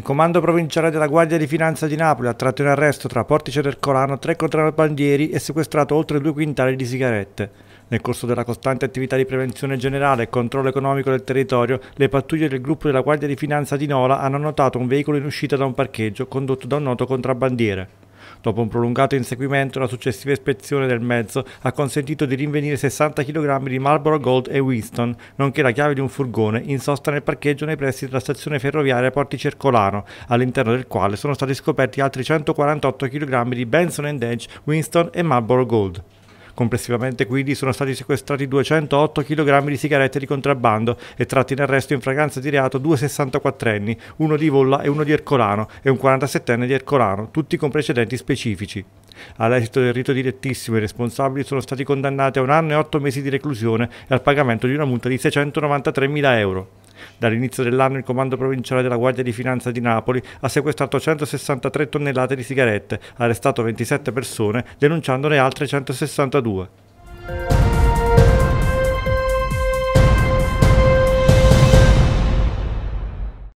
Il comando provinciale della Guardia di Finanza di Napoli ha tratto in arresto tra Portice del Colano tre contrabbandieri e sequestrato oltre due quintali di sigarette. Nel corso della costante attività di prevenzione generale e controllo economico del territorio, le pattuglie del gruppo della Guardia di Finanza di Nola hanno notato un veicolo in uscita da un parcheggio condotto da un noto contrabbandiere. Dopo un prolungato inseguimento, la successiva ispezione del mezzo ha consentito di rinvenire 60 kg di Marlboro Gold e Winston, nonché la chiave di un furgone in sosta nel parcheggio nei pressi della stazione ferroviaria Porti Circolano, all'interno del quale sono stati scoperti altri 148 kg di Benson Hedge, Winston e Marlboro Gold. Complessivamente quindi sono stati sequestrati 208 kg di sigarette di contrabbando e tratti in arresto in fragranza di reato due 64enni, uno di Volla e uno di Ercolano e un 47enne di Ercolano, tutti con precedenti specifici. All'esito del rito direttissimo i responsabili sono stati condannati a un anno e otto mesi di reclusione e al pagamento di una multa di 693.000 euro. Dall'inizio dell'anno il Comando Provinciale della Guardia di Finanza di Napoli ha sequestrato 163 tonnellate di sigarette, arrestato 27 persone, denunciandone altre 162.